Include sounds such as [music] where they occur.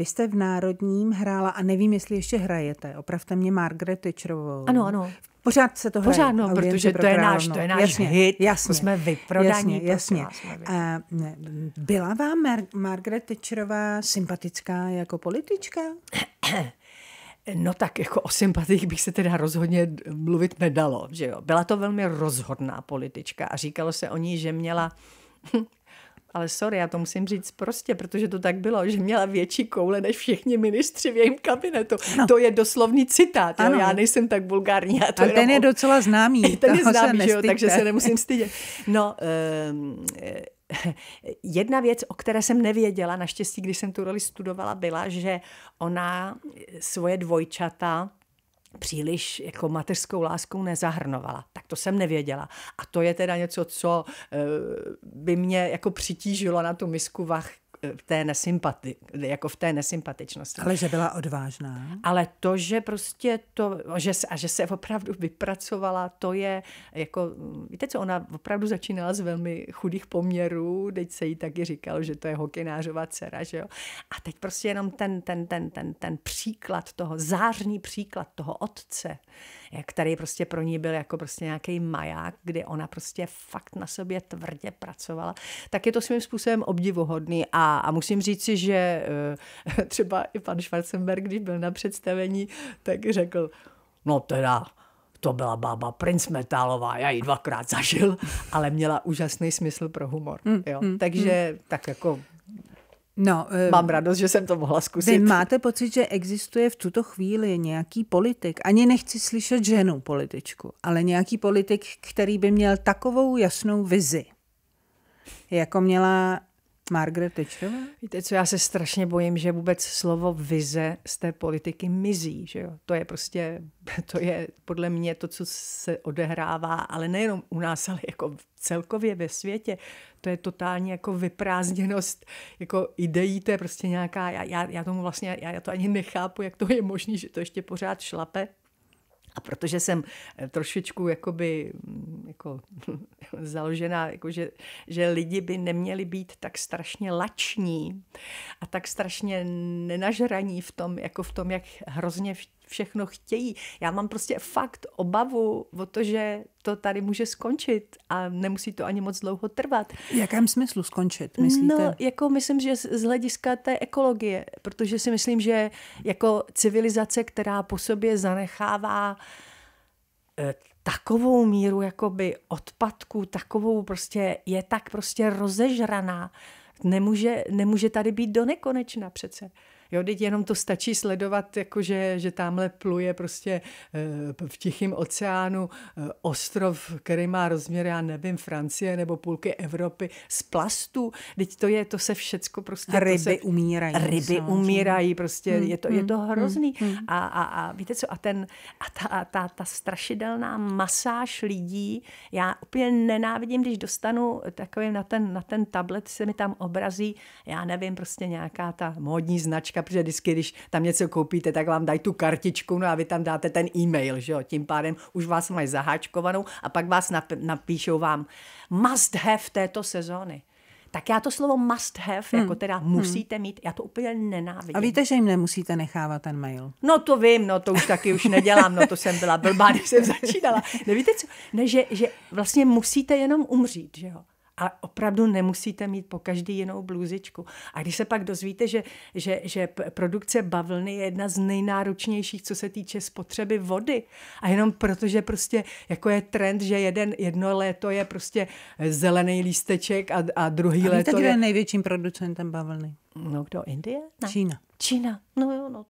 Vy jste v Národním hrála, a nevím, jestli ještě hrajete, opravte mě Margaret Thatcherovou. Ano, ano. Pořád se to Pořád, hraje. Pořád, no, protože to je, náš, no. to je náš jasně, hit. Jasně, to jsme vyprodaní. Jasně, jasně. Vy. Byla vám Mar- Margaret Thatcherová sympatická jako politička? [clears throat] No tak jako o sympatích bych se teda rozhodně mluvit nedalo. Že jo? Byla to velmi rozhodná politička a říkalo se o ní, že měla hm, ale sorry, já to musím říct prostě, protože to tak bylo, že měla větší koule než všichni ministři v jejím kabinetu. Ano. To je doslovný citát, ano. jo? já nejsem tak vulgární. A to Ale ten je docela známý. [laughs] ten je známý, že jo? takže se nemusím stydět. No, um, jedna věc, o které jsem nevěděla, naštěstí, když jsem tu roli studovala, byla, že ona eh, svoje dvojčata příliš jako mateřskou láskou nezahrnovala. Tak to jsem nevěděla. A to je teda něco, co eh, by mě jako přitížilo na tu misku vach, v té nesympati, jako v té nesympatičnosti. Ale že byla odvážná. Ale to, že prostě to, že, a že se opravdu vypracovala, to je jako, víte co, ona opravdu začínala z velmi chudých poměrů, teď se jí taky říkal, že to je hokinářová dcera, že jo. A teď prostě jenom ten, ten, ten, ten, ten příklad toho, zářný příklad toho otce, jak prostě pro ní byl jako prostě nějaký maják, kdy ona prostě fakt na sobě tvrdě pracovala, tak je to svým způsobem obdivuhodný a a, musím musím říci, že eh, [laughs] třeba i pan Schwarzenberg, když byl na představení, tak řekl, no teda, to byla bába Prince Metálová, já ji dvakrát zažil, [laughs] ale měla úžasný smysl pro humor. Mm, jo? Mm, Takže mm. tak jako No, eh, Mám radost, že jsem to mohla zkusit. Vy máte pocit, že existuje v tuto chvíli nějaký politik, ani nechci slyšet ženu političku, ale nějaký politik, který by měl takovou jasnou vizi, jako měla Margaret Thatcherové? Víte co, já se strašně bojím, že vůbec slovo vize z té politiky mizí. Že jo? To je prostě, [laughs] to je podle mě to, co se odehrává, ale nejenom u nás, ale jako celkově ve světě. To je totální jako vyprázdněnost, jako ideí, to je prostě nějaká, já, já, já tomu vlastně, já, já to ani nechápu, jak to je možné, že to ještě pořád šlape a protože jsem eh, trošičku jakoby, mm, jako, [laughs] založená, jako že, že lidi by neměli být tak strašně lační a tak strašně nenažraní v tom, jako v tom, jak hrozně všechno chtějí. Já mám prostě fakt obavu o to, že to tady může skončit a nemusí to ani moc dlouho trvat. V jakém smyslu skončit, myslíte? No, jako myslím, že z hlediska té ekologie, protože si myslím, že jako civilizace, která po sobě zanechává eh, takovou míru jakoby odpadku, takovou prostě, je tak prostě rozežraná, nemůže, nemůže tady být do nekonečna přece. Jo, teď jenom to stačí sledovat, jakože, že tamhle pluje prostě eh, v Tichém oceánu eh, ostrov, který má rozměr, já nevím, Francie nebo půlky Evropy, z plastu. Teď to je, to se všecko prostě... A ryby se, umírají. Ryby samozřejmě. umírají, prostě hmm, je, to, hmm, je to hmm, hrozný. Hmm, hmm. A, a, a víte co, a, ten, a ta, a ta, ta strašidelná masáž lidí, já úplně nenávidím, když dostanu takový na ten, na ten tablet, se mi tam obrazí, já nevím, prostě nějaká ta módní značka, kartička, protože vždycky, když tam něco koupíte, tak vám dají tu kartičku, no a vy tam dáte ten e-mail, že jo? Tím pádem už vás mají zaháčkovanou a pak vás napíšou vám must have této sezóny. Tak já to slovo must have, jako hmm. jako teda musíte hmm. mít, já to úplně nenávidím. A víte, že jim nemusíte nechávat ten mail? No to vím, no to už taky už nedělám, no to jsem byla blbá, když jsem začínala. Nevíte no, co? Ne, že, že vlastně musíte jenom umřít, že jo? ale opravdu nemusíte mít po každý jinou blůzičku. A když se pak dozvíte, že, že, že produkce bavlny je jedna z nejnáročnějších, co se týče spotřeby vody. A jenom protože prostě jako je trend, že jeden, jedno léto je prostě zelený lísteček a, a druhý a léto je... je největším producentem bavlny? No kdo, Indie? Ne. Čína. Čína, no jo, no